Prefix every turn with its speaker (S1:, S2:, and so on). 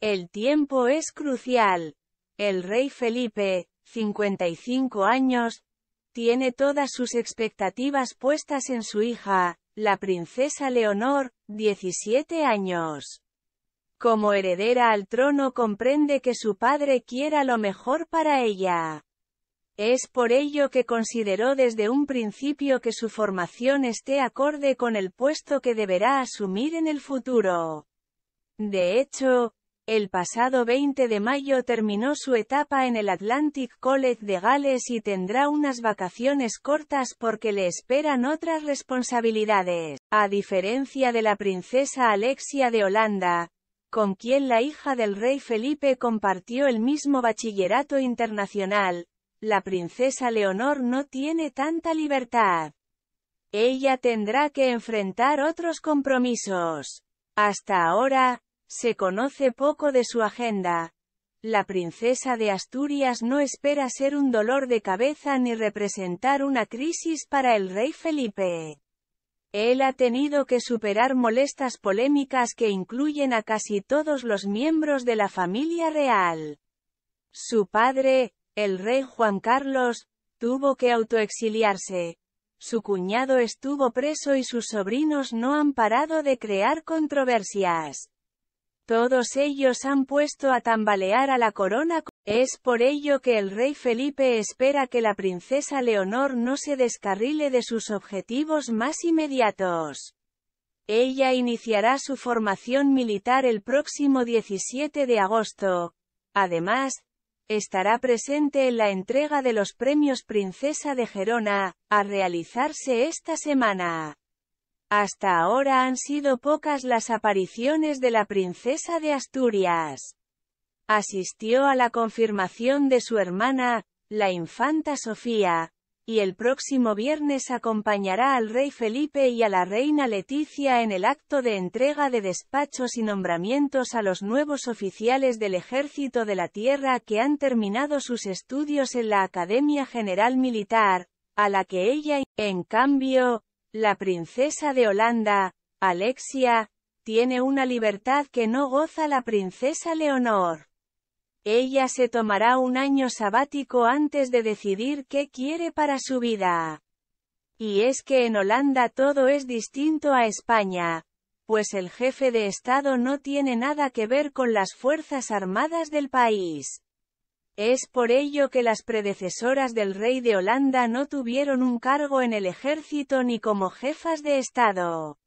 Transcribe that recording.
S1: El tiempo es crucial. El rey Felipe, 55 años, tiene todas sus expectativas puestas en su hija, la princesa Leonor, 17 años. Como heredera al trono comprende que su padre quiera lo mejor para ella. Es por ello que consideró desde un principio que su formación esté acorde con el puesto que deberá asumir en el futuro. De hecho, el pasado 20 de mayo terminó su etapa en el Atlantic College de Gales y tendrá unas vacaciones cortas porque le esperan otras responsabilidades. A diferencia de la princesa Alexia de Holanda, con quien la hija del rey Felipe compartió el mismo bachillerato internacional, la princesa Leonor no tiene tanta libertad. Ella tendrá que enfrentar otros compromisos. Hasta ahora, se conoce poco de su agenda. La princesa de Asturias no espera ser un dolor de cabeza ni representar una crisis para el rey Felipe. Él ha tenido que superar molestas polémicas que incluyen a casi todos los miembros de la familia real. Su padre, el rey Juan Carlos, tuvo que autoexiliarse. Su cuñado estuvo preso y sus sobrinos no han parado de crear controversias. Todos ellos han puesto a tambalear a la corona. Es por ello que el rey Felipe espera que la princesa Leonor no se descarrile de sus objetivos más inmediatos. Ella iniciará su formación militar el próximo 17 de agosto. Además, estará presente en la entrega de los premios Princesa de Gerona, a realizarse esta semana. Hasta ahora han sido pocas las apariciones de la princesa de Asturias. Asistió a la confirmación de su hermana, la infanta Sofía, y el próximo viernes acompañará al rey Felipe y a la reina Leticia en el acto de entrega de despachos y nombramientos a los nuevos oficiales del Ejército de la Tierra que han terminado sus estudios en la Academia General Militar, a la que ella, en cambio, la princesa de Holanda, Alexia, tiene una libertad que no goza la princesa Leonor. Ella se tomará un año sabático antes de decidir qué quiere para su vida. Y es que en Holanda todo es distinto a España, pues el jefe de Estado no tiene nada que ver con las Fuerzas Armadas del país. Es por ello que las predecesoras del rey de Holanda no tuvieron un cargo en el ejército ni como jefas de Estado.